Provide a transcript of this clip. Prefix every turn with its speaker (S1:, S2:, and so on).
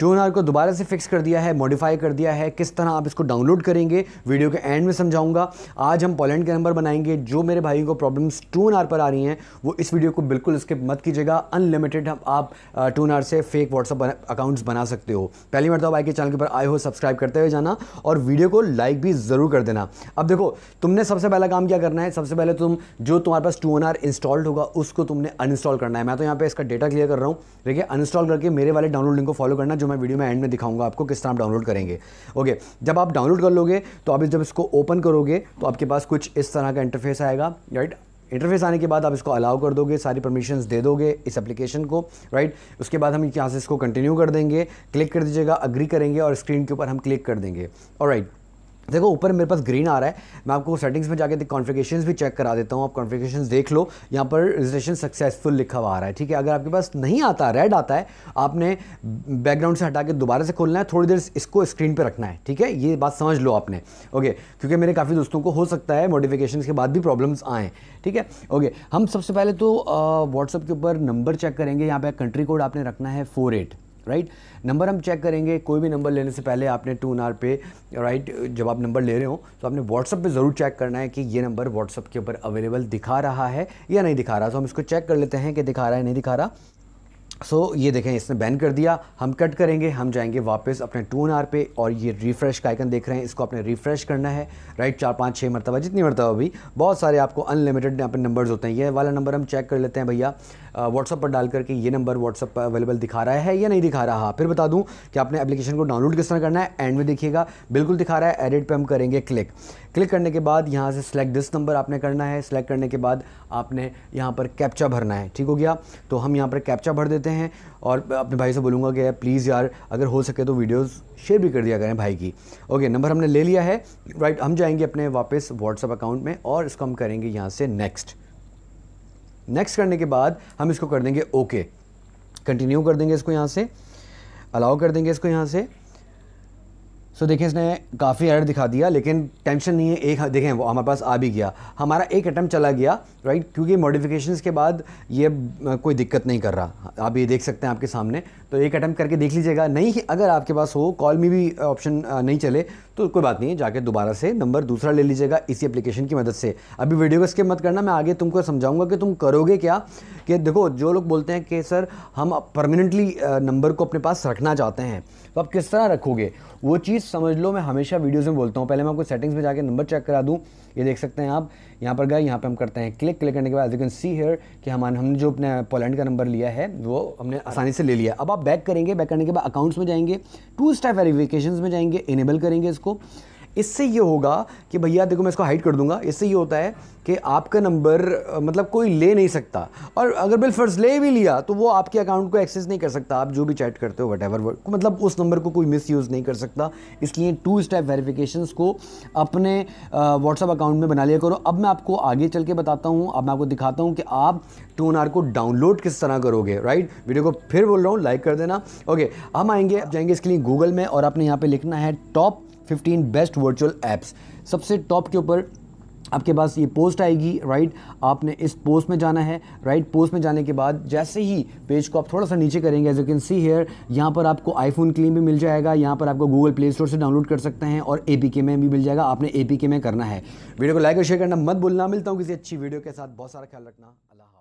S1: tone are को दोबारा से फिक्स कर दिया है मॉडिफाई कर दिया है किस तरह आप इसको डाउनलोड करेंगे वीडियो के एंड में समझाऊंगा आज हम पोलैंड के नंबर बनाएंगे जो मेरे भाई को प्रॉब्लम्स टू आर पर आ रही हैं वो इस वीडियो को बिल्कुल स्किप मत कीजिएगा अनलिमिटेड हम आप टू आर से फेक व्हाट्सअप अकाउंट्स बना सकते हो पहली मरतब भाई के चैनल के ऊपर आए हो सब्सक्राइब करते हुए जाना और वीडियो को लाइक भी ज़रूर कर देना अब देखो तुमने सबसे पहला काम क्या करना है सबसे पहले तुम जो तुम्हारे पास टू इंस्टॉल्ड होगा उसको तुमने अनइंस्टॉल करना है मैं तो यहाँ पर इसका डेटा क्लियर कर रहा हूँ देखिए अनइंस्टॉल करके मेरे वाले डाउनलोड लिंक को फॉलो करना जो मैं वीडियो में एंड में दिखाऊंगा आपको किस तरह आप डाउनलोड करेंगे ओके जब आप डाउनलोड कर लोगे तो आप जब इसको ओपन करोगे तो आपके पास कुछ इस तरह का इंटरफेस आएगा राइट इंटरफेस आने के बाद आप इसको अलाउ कर दोगे सारी परमिशंस दे दोगे इस एप्लीकेशन को राइट उसके बाद हम यहाँ से इसको कंटिन्यू कर देंगे क्लिक कर दीजिएगा अग्री करेंगे और स्क्रीन के ऊपर हम क्लिक कर देंगे और राइट देखो ऊपर मेरे पास ग्रीन आ रहा है मैं आपको सेटिंग्स में जाके कॉन्फ़िगरेशंस भी चेक करा देता हूँ आप कॉन्फ़िगरेशंस देख लो यहाँ पर रजिस्ट्रेशन सक्सेसफुल लिखा हुआ आ रहा है ठीक है अगर आपके पास नहीं आता रेड आता है आपने बैकग्राउंड से हटा के दोबारा से खोलना है थोड़ी देर इसको स्क्रीन पर रखना है ठीक है ये बात समझ लो आपने ओके क्योंकि मेरे काफ़ी दोस्तों को हो सकता है मोडिफिकेशन के बाद भी प्रॉब्लम्स आएँ ठीक है ओके हम सबसे पहले तो व्हाट्सअप के ऊपर नंबर चेक करेंगे यहाँ पर कंट्री कोड आपने रखना है फोर एट राइट नंबर हम चेक करेंगे कोई भी नंबर लेने से पहले आपने टू एन आर पे राइट जब आप नंबर ले रहे हो तो आपने व्हाट्सअप पे ज़रूर चेक करना है कि ये नंबर व्हाट्सअप के ऊपर अवेलेबल दिखा रहा है या नहीं दिखा रहा तो हम इसको चेक कर लेते हैं कि दिखा रहा है नहीं दिखा रहा सो so, ये देखें इसने बैन कर दिया हम कट करेंगे हम जाएंगे वापस अपने टू एन आर पे और ये रिफ़्रेश का आइकन देख रहे हैं इसको आपने रिफ़्रेश करना है राइट चार पाँच छः मरतबा जितनी मरतबा भी बहुत सारे आपको अनलिमिटेड यहाँ पर नंबर्स होते हैं ये वाला नंबर हम चेक कर लेते हैं भैया व्हाट्सअप पर डाल करके ये नंबर व्हाट्सअप पर अवेलेबल दिखा रहा है या नहीं दिखा रहा हाँ, फिर बता दूँ कि आपने एप्लीकेशन को डाउनलोड किस तरह करना है एंड में देखिएगा बिल्कुल दिखा रहा है एडिट पर हम करेंगे क्लिक क्लिक करने के बाद यहाँ से सिलेक्ट दिस नंबर आपने करना है सिलेक्ट करने के बाद आपने यहाँ पर कैप्चा भरना है ठीक हो गया तो हम यहाँ पर कैप्चा भर देते हैं और अपने भाई से बोलूँगा कि प्लीज़ यार अगर हो सके तो वीडियोज़ शेयर भी कर दिया करें भाई की ओके नंबर हमने ले लिया है राइट हम जाएंगे अपने वापस व्हाट्सअप अकाउंट में और इसको हम करेंगे यहाँ से नेक्स्ट नेक्स्ट करने के बाद हम इसको कर देंगे ओके कंटिन्यू कर देंगे इसको यहाँ से अलाउ कर देंगे इसको यहाँ से सो so, देखें इसने काफ़ी एरर दिखा दिया लेकिन टेंशन नहीं है एक देखें वो हमारे पास आ भी गया हमारा एक अटैम्प्ट चला गया राइट क्योंकि मॉडिफिकेशंस के बाद ये कोई दिक्कत नहीं कर रहा आप ये देख सकते हैं आपके सामने तो एक अटैम्प्ट करके देख लीजिएगा नहीं अगर आपके पास हो कॉल में भी ऑप्शन नहीं चले तो कोई बात नहीं है जाके दोबारा से नंबर दूसरा ले लीजिएगा इसी एप्लीकेशन की मदद से अभी वीडियो को स्किप मत करना मैं आगे तुमको समझाऊंगा कि तुम करोगे क्या कि देखो जो लोग बोलते हैं कि सर हम परमानेंटली नंबर को अपने पास रखना चाहते हैं तो आप किस तरह रखोगे वो चीज़ समझ लो मैं हमेशा वीडियोज़ में बोलता हूँ पहले मैं आपको सेटिंग्स में जाकर नंबर चेक करा दूँ ये देख सकते हैं आप यहाँ पर गए यहाँ पर हम करते हैं क्लिक क्लिक करने के बाद यू कैन सी हेयर कि हमारे हमने जो अपने पोलैंड का नंबर लिया है वो हमने आसानी से ले लिया अब आप बैक करेंगे बैक करने के बाद अकाउंट्स में जाएंगे टू स्टेप वेरिफिकेशन में जाएंगे इनेबल करेंगे इसको इससे ये होगा कि भैया देखो मैं इसको हाइड कर दूंगा इससे ये होता है कि आपका नंबर मतलब कोई ले नहीं सकता और अगर बिल फर्ज ले भी लिया तो वो आपके अकाउंट को एक्सेस नहीं कर सकता आप जो भी चैट करते हो वट एवर मतलब उस नंबर को कोई मिस यूज़ नहीं कर सकता इसलिए टू स्टेप वेरिफिकेशन को अपने व्हाट्सअप अकाउंट में बना लिया करो अब मैं आपको आगे चल के बताता हूँ अब मैं आपको दिखाता हूँ कि आप टोन आर को डाउनलोड किस तरह करोगे राइट वीडियो को फिर बोल रहा हूँ लाइक कर देना ओके हम आएंगे आप जाएंगे इसके लिए गूगल में और आपने यहाँ पर लिखना है top fifteen best virtual apps सबसे टॉप के ऊपर आपके पास ये पोस्ट आएगी राइट आपने इस पोस्ट में जाना है राइट पोस्ट में जाने के बाद जैसे ही पेज को आप थोड़ा सा नीचे करेंगे as you can see here यहाँ पर आपको आईफोन क्लीम भी मिल जाएगा यहाँ पर आपको गूगल प्ले स्टोर से डाउनलोड कर सकते हैं और ए में भी मिल जाएगा आपने ए में करना है वीडियो को लाइक और शेयर करना मत बोलना मिलता हूँ किसी अच्छी वीडियो के साथ बहुत सारा ख्याल रखना अल्लाह